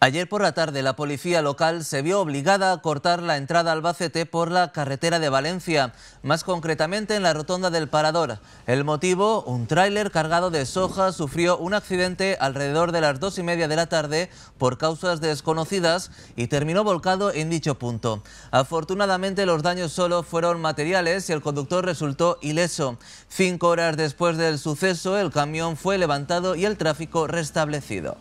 Ayer por la tarde la policía local se vio obligada a cortar la entrada al Albacete por la carretera de Valencia, más concretamente en la rotonda del Parador. El motivo, un tráiler cargado de soja sufrió un accidente alrededor de las dos y media de la tarde por causas desconocidas y terminó volcado en dicho punto. Afortunadamente los daños solo fueron materiales y el conductor resultó ileso. Cinco horas después del suceso el camión fue levantado y el tráfico restablecido.